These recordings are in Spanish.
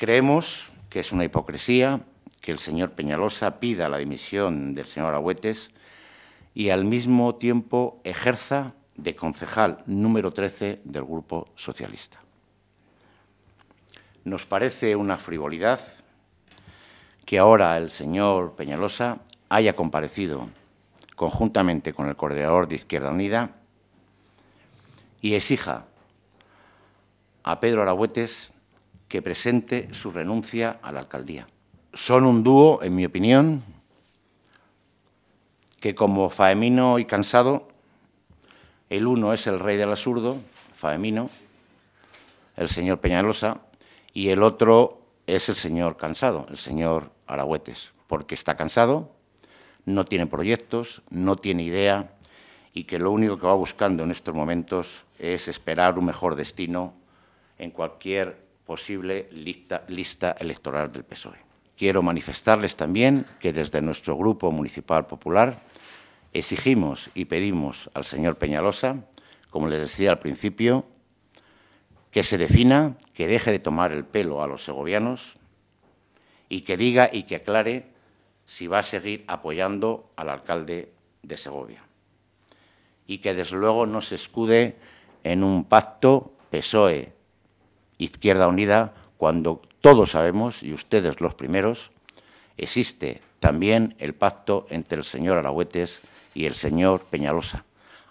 Creemos que es una hipocresía que el señor Peñalosa pida la dimisión del señor Agüetes y al mismo tiempo ejerza de concejal número 13 del Grupo Socialista. Nos parece una frivolidad que ahora el señor Peñalosa haya comparecido conjuntamente con el coordinador de Izquierda Unida y exija a Pedro Arahuetes que presente su renuncia a la alcaldía. Son un dúo, en mi opinión, que como Faemino y Cansado, el uno es el rey del absurdo, Faemino, el señor Peñalosa, y el otro es el señor Cansado, el señor Arahuetes, porque está cansado, no tiene proyectos, no tiene idea y que lo único que va buscando en estos momentos es esperar un mejor destino en cualquier posible lista, lista electoral del PSOE. Quiero manifestarles también que desde nuestro Grupo Municipal Popular exigimos y pedimos al señor Peñalosa, como les decía al principio, que se defina, que deje de tomar el pelo a los segovianos y que diga y que aclare si va a seguir apoyando al alcalde de Segovia. Y que desde luego no se escude en un pacto PSOE, Izquierda Unida, cuando todos sabemos, y ustedes los primeros, existe también el pacto entre el señor Arahuetes y el señor Peñalosa,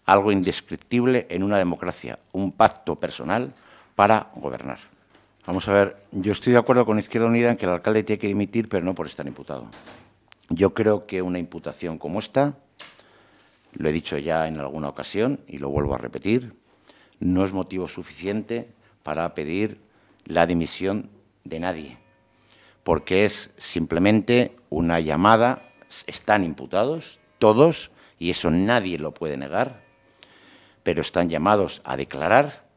algo indescriptible en una democracia, un pacto personal para gobernar. Vamos a ver, yo estoy de acuerdo con Izquierda Unida en que el alcalde tiene que dimitir, pero no por estar imputado. Yo creo que una imputación como esta, lo he dicho ya en alguna ocasión y lo vuelvo a repetir, no es motivo suficiente para pedir la dimisión de nadie, porque es simplemente una llamada, están imputados todos, y eso nadie lo puede negar, pero están llamados a declarar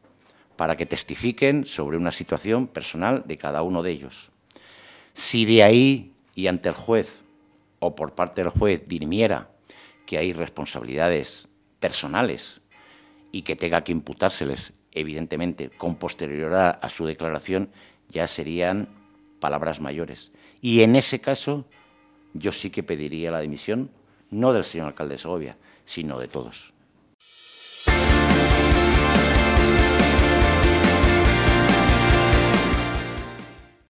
para que testifiquen sobre una situación personal de cada uno de ellos. Si de ahí y ante el juez o por parte del juez dirimiera que hay responsabilidades personales y que tenga que imputárseles evidentemente, con posterioridad a su declaración, ya serían palabras mayores. Y en ese caso, yo sí que pediría la dimisión, no del señor alcalde de Segovia, sino de todos.